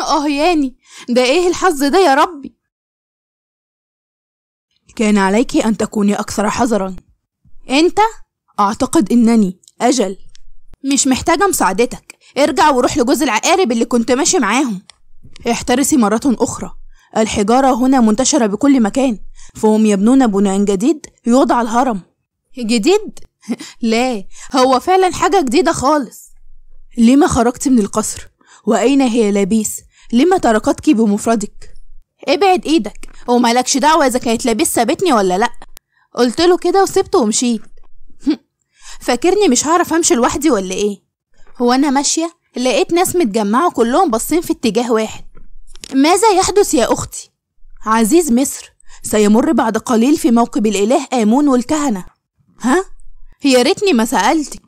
آه ياني ده إيه الحظ ده يا ربي كان عليك أن تكوني أكثر حذرا أنت؟ أعتقد إنني أجل مش محتاجة مساعدتك ارجع وروح لجوز العقارب اللي كنت ماشي معاهم احترسي مرة أخرى الحجارة هنا منتشرة بكل مكان فهم يبنون بناء جديد يوضع الهرم جديد؟ لا هو فعلا حاجة جديدة خالص لما خرجت من القصر وأين هي لابيس لما تركتك بمفردك ابعد ايدك ومالكش دعوة اذا كانت لابس سابتني ولا لأ قلت له كده وسبته ومشيت فاكرني مش هعرف امشي لوحدي ولا ايه وانا ماشية لقيت ناس متجمعة كلهم باصين في اتجاه واحد ماذا يحدث يا أختي؟ عزيز مصر سيمر بعد قليل في موكب الإله آمون والكهنة ها؟ يا ريتني ما سألتك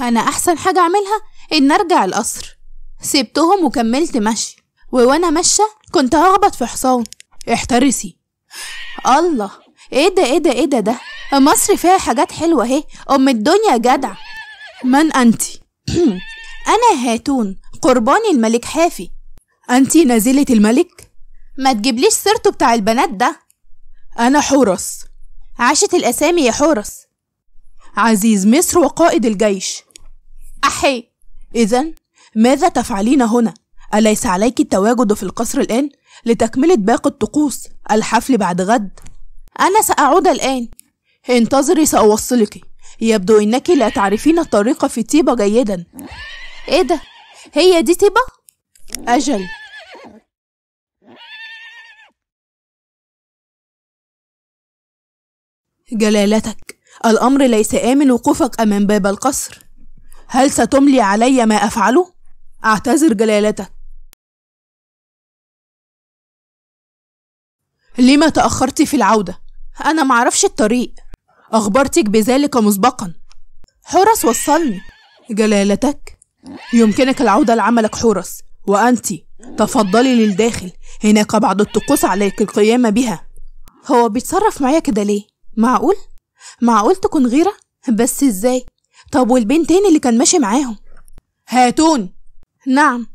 أنا أحسن حاجة أعملها إن أرجع القصر سبتهم وكملت مشي وانا ماشية كنت هخبط في حصان احترسي الله ايه ده ايه ده ايه ده ده مصر فيها حاجات حلوة اهي ام الدنيا جدع من انتي انا هاتون قربان الملك حافي انتي نازلة الملك ما تجيبليش سيرته بتاع البنات ده انا حورس عاشت الاسامي يا حورس عزيز مصر وقائد الجيش احي اذا ماذا تفعلين هنا أليس عليك التواجد في القصر الآن لتكملة باقي الطقوس الحفل بعد غد أنا سأعود الآن انتظري سأوصلك يبدو أنك لا تعرفين الطريق في تيبا جيدا إيه ده؟ هي دي تيبا؟ أجل جلالتك الأمر ليس آمن وقوفك أمام باب القصر هل ستملي علي ما أفعله؟ أعتذر جلالتك لما تأخرتِ في العودة؟ أنا معرفش الطريق أخبرتك بذلك مسبقا حورس وصلني جلالتك يمكنك العودة لعملك حورس وأنت تفضلي للداخل هناك بعض الطقوس عليك القيام بها هو بيتصرف معايا كده ليه؟ معقول؟ معقول تكون غيرة؟ بس ازاي؟ طب تاني اللي كان ماشي معاهم؟ هاتون نعم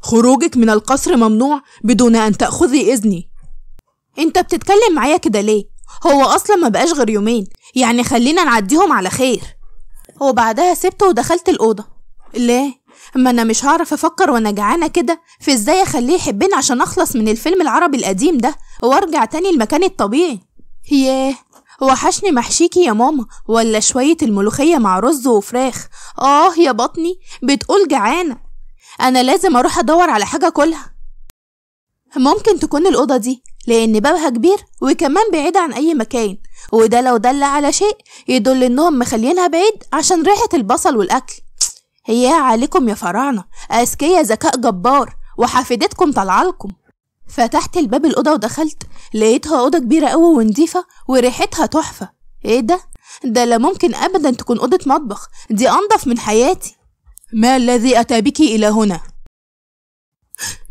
خروجك من القصر ممنوع بدون أن تأخذي إذني انت بتتكلم معايا كده ليه هو اصلا ما بقاش غير يومين يعني خلينا نعديهم على خير وبعدها سبته ودخلت الاوضه ليه ما انا مش هعرف افكر وانا جعانه كده في ازاي اخليه يحبني عشان اخلص من الفيلم العربي القديم ده وارجع تاني المكان الطبيعي ياه وحشني محشيكي يا ماما ولا شوية الملوخية مع رز وفراخ آه يا بطني بتقول جعانة أنا لازم أروح أدور على حاجة كلها ممكن تكون الأوضة دي لأن بابها كبير وكمان بعيد عن أي مكان وده لو دل على شيء يدل إنهم مخلينها بعيد عشان ريحة البصل والأكل هي عليكم يا فراعنة أذكياء ذكاء جبار وحفيدتكم طالعالكم فتحت الباب الأوضة ودخلت لقيتها أوضة كبيرة أوي ونضيفة وريحتها تحفة إيه ده؟ ده لا ممكن أبدا تكون أوضة مطبخ دي أنضف من حياتي ما الذي أتى بك إلى هنا؟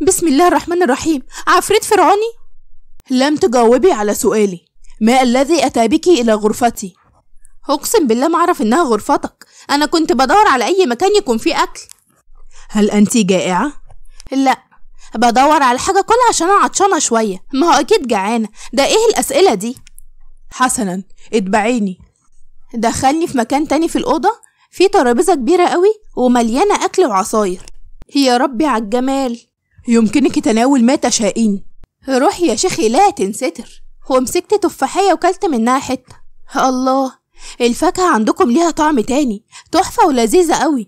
بسم الله الرحمن الرحيم عفريت فرعوني لم تجاوبي على سؤالي ما الذي أتى بك إلى غرفتي أقسم بالله ما أعرف إنها غرفتك أنا كنت بدور على أي مكان يكون فيه أكل هل أنت جائعة؟ لا بدور على حاجة كلها عشان أنا عطشانة شوية ما هو أكيد جعانة ده إيه الأسئلة دي؟ حسنا اتبعيني دخلني في مكان تاني في الأوضة في ترابيزة كبيرة قوي ومليانة أكل وعصاير يا ربي على الجمال يمكنك تناول ما تشائين روحي يا شيخي لا تنستر ومسكت تفاحية وكلت منها حتة الله الفاكهة عندكم ليها طعم تاني تحفة ولذيذة قوي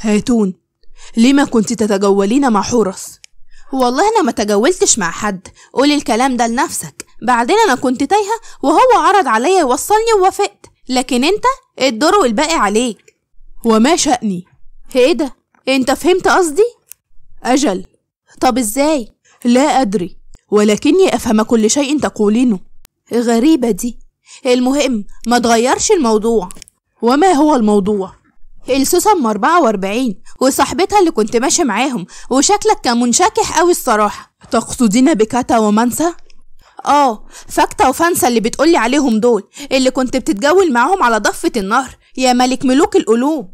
هاتون لما كنت تتجولين مع حورس والله انا ما تجولتش مع حد قولي الكلام ده لنفسك بعدين انا كنت تايهة وهو عرض عليا يوصلني ووافقت لكن انت الدور والباقي عليك وما شأني ايه ده انت فهمت قصدي اجل طب ازاي لا ادري ولكني افهم كل شيء تقولينه غريبه دي المهم ما تغيرش الموضوع وما هو الموضوع السوسم 44 وصاحبتها اللي كنت ماشي معاهم وشكلك كان منشكح قوي الصراحه تقصدين بكاتا ومنسا؟ اه فاكتا وفانسا اللي بتقولي عليهم دول اللي كنت بتتجول معاهم على ضفه النهر يا ملك ملوك القلوب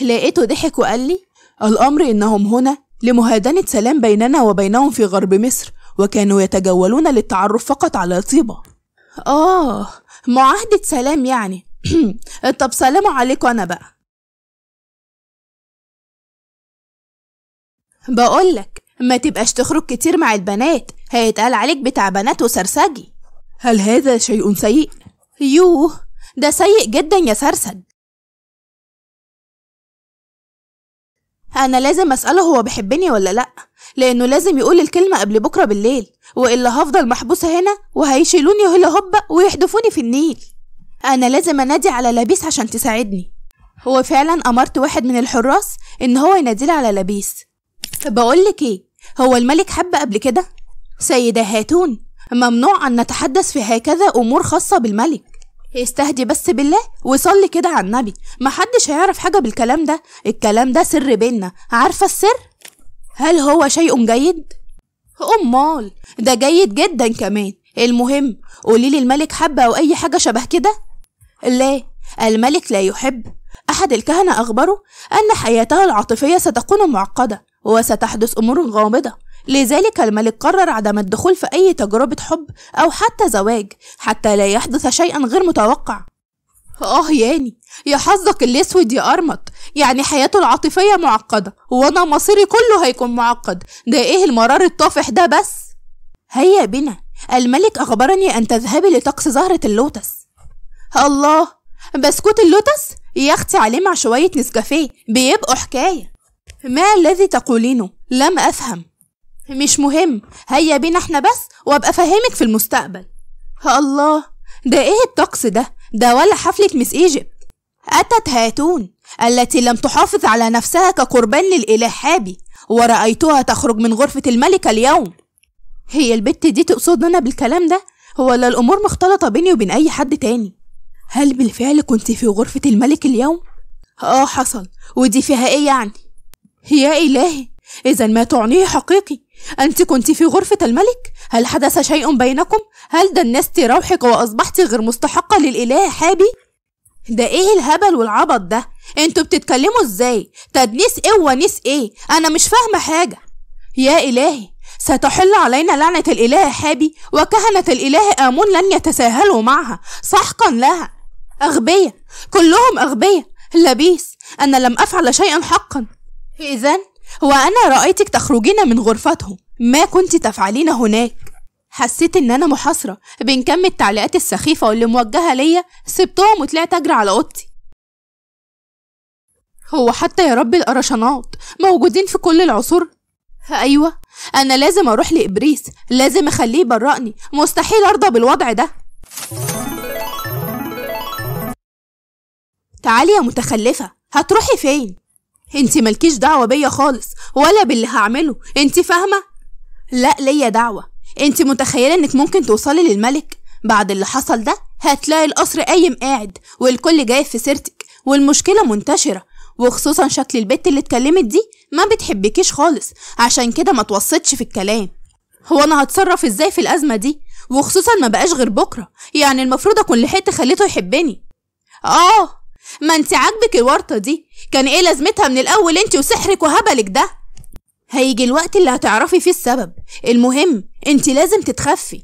لقيته ضحك وقال لي الامر انهم هنا لمهادنة سلام بيننا وبينهم في غرب مصر وكانوا يتجولون للتعرف فقط على طيبة آه معاهدة سلام يعني طب سلام عليكم أنا بقى بقولك ما تبقاش تخرج كتير مع البنات هيتقال عليك بتاع بنات وسرسجي هل هذا شيء سيء؟ يوه ده سيء جدا يا سرسج أنا لازم أسأله هو بيحبني ولا لأ لأنه لازم يقول الكلمة قبل بكرة بالليل وإلا هفضل محبوسة هنا وهيشيلوني هلا هوبا ويحدفوني في النيل أنا لازم أنادي على لبيس عشان تساعدني هو فعلا أمرت واحد من الحراس إن هو يناديلي على لبيس بقولك إيه هو الملك حب قبل كده سيدة هاتون ممنوع أن نتحدث في هكذا أمور خاصة بالملك استهدي بس بالله وصلي كده على النبي محدش هيعرف حاجة بالكلام ده الكلام ده سر بينا عارفة السر؟ هل هو شيء جيد؟ أمال ده جيد جدا كمان المهم قوليلي الملك حب أو أي حاجة شبه كده؟ لا الملك لا يحب أحد الكهنة أخبره أن حياته العاطفية ستكون معقدة وستحدث أمور غامضة لذلك الملك قرر عدم الدخول في أي تجربة حب أو حتى زواج حتى لا يحدث شيئا غير متوقع آه ياني يا حظك الأسود يا أرمط يعني حياته العاطفية معقدة وأنا مصيري كله هيكون معقد ده إيه المرار الطافح ده بس هيا بنا الملك أخبرني أن تذهبي لطقس زهرة اللوتس الله بسكوت اللوتس يا أختي عليه مع شوية نسكافيه بيبقوا حكاية ما الذي تقولينه لم أفهم مش مهم هيا بينا احنا بس وابقى فهمك في المستقبل الله ده ايه الطقس ده ده ولا حفلة مس ايجيبت أتت هاتون التي لم تحافظ على نفسها كقربان للإله حابي ورأيتها تخرج من غرفة الملكة اليوم هي البت دي تقصدنا أنا بالكلام ده ولا الأمور مختلطة بيني وبين أي حد تاني هل بالفعل كنت في غرفة الملك اليوم؟ آه حصل ودي فيها إيه يعني؟ يا إلهي إذا ما تعنيه حقيقي أنت كنت في غرفة الملك؟ هل حدث شيء بينكم؟ هل دنست روحك وأصبحت غير مستحقة للإله حابي؟ ده إيه الهبل والعبط ده؟ أنتوا بتتكلموا إزاي؟ تدنيس إيه ونيس إيه؟ أنا مش فاهمة حاجة يا إلهي ستحل علينا لعنة الإله حابي وكهنة الإله آمون لن يتساهلوا معها سحقا لها أغبية كلهم أغبية لبيس أنا لم أفعل شيئا حقا إذا وأنا رأيتك تخرجين من غرفتهم ما كنت تفعلين هناك حسيت ان انا محاصره بين كم التعليقات السخيفه واللي موجهه ليا سبتهم وطلعت اجري على اوضتي هو حتى يا رب القرشانات موجودين في كل العصور ايوه انا لازم اروح لابريس لازم اخليه يبرأني مستحيل ارضى بالوضع ده تعالي يا متخلفه هتروحي فين انت مالكيش دعوه بيا خالص ولا باللي هعمله انت فاهمه لا ليا دعوه انت متخيله انك ممكن توصلي للملك بعد اللي حصل ده هتلاقي القصر قايم قاعد والكل جاي في سيرتك والمشكله منتشره وخصوصا شكل البت اللي اتكلمت دي ما بتحبكيش خالص عشان كده ما توسطش في الكلام هو انا هتصرف ازاي في الازمه دي وخصوصا ما بقاش غير بكره يعني المفروض اكون لحقت خليته يحبني اه ما انت عاجبك الورطة دي كان ايه لازمتها من الاول انت وسحرك وهبلك ده هيجي الوقت اللي هتعرفي فيه السبب المهم انت لازم تتخفي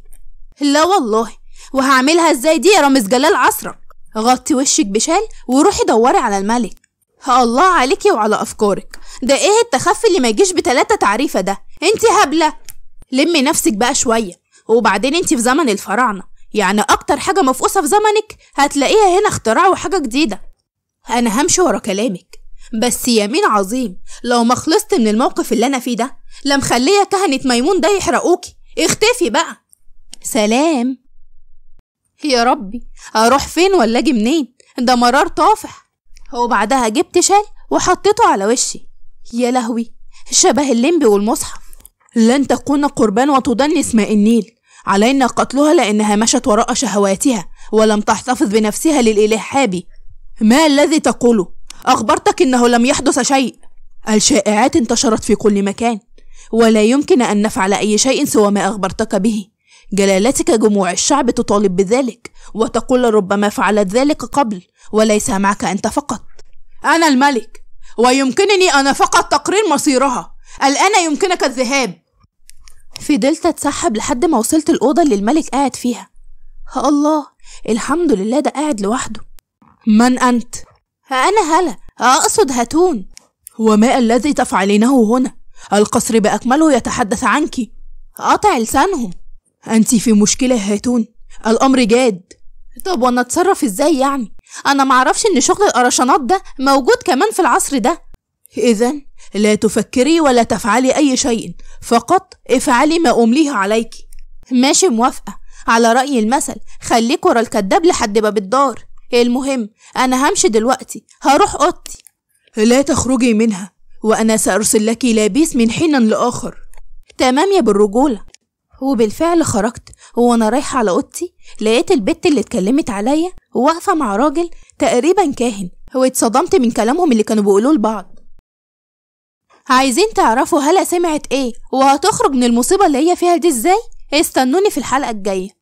لا والله وهعملها ازاي دي يا رامز جلال عصرك غطي وشك بشال وروحي دوري على الملك الله عليكي وعلى افكارك ده ايه التخفي اللي ما يجيش بتلاتة تعريفة ده انت هبلة لمي نفسك بقى شوية وبعدين انت في زمن الفراعنة يعني اكتر حاجة مفقوصة في زمنك هتلاقيها هنا اختراع وحاجة جديدة أنا همشي ورا كلامك بس يمين عظيم لو ما خلصت من الموقف اللي أنا فيه ده لا مخلية كهنة ميمون ده يحرقوكي اختفي بقى سلام يا ربي أروح فين ولا أجي منين ده مرار طافح وبعدها جبت شال وحطيته على وشي يا لهوي شبه الليمبي والمصحف لن تكون قربان وتضن اسماء النيل علينا قتلها لأنها مشت وراء شهواتها ولم تحتفظ بنفسها للإله حابي ما الذي تقوله اخبرتك انه لم يحدث شيء الشائعات انتشرت في كل مكان ولا يمكن ان نفعل اي شيء سوى ما اخبرتك به جلالتك جموع الشعب تطالب بذلك وتقول ربما فعلت ذلك قبل وليس معك انت فقط انا الملك ويمكنني انا فقط تقرير مصيرها الان يمكنك الذهاب فضلت اتسحب لحد ما وصلت الاوضه اللي الملك قاعد فيها الله الحمد لله ده قاعد لوحده من أنت؟ أنا هلا آه، أقصد هاتون وما الذي تفعلينه هنا؟ القصر بأكمله يتحدث عنك قطع لسانهم أنت في مشكلة هاتون الأمر جاد طب وأنا أتصرف إزاي يعني؟ أنا معرفش إن شغل القرشانات ده موجود كمان في العصر ده إذا لا تفكري ولا تفعلي أي شيء فقط افعلي ما أمليه عليك ماشي موافقة على رأي المثل خليك ورا الكداب لحد باب الدار إيه المهم أنا همشي دلوقتي هروح أوضتي لا تخرجي منها وأنا سأرسل لك لابيس من حين لآخر تمام يا بالرجولة وبالفعل خرجت وأنا رايحة على أوضتي لقيت البت اللي اتكلمت عليا واقفة مع راجل تقريبا كاهن واتصدمت من كلامهم اللي كانوا بيقولوه لبعض عايزين تعرفوا هلا سمعت ايه وهتخرج من المصيبة اللي هي فيها دي ازاي استنوني في الحلقة الجاية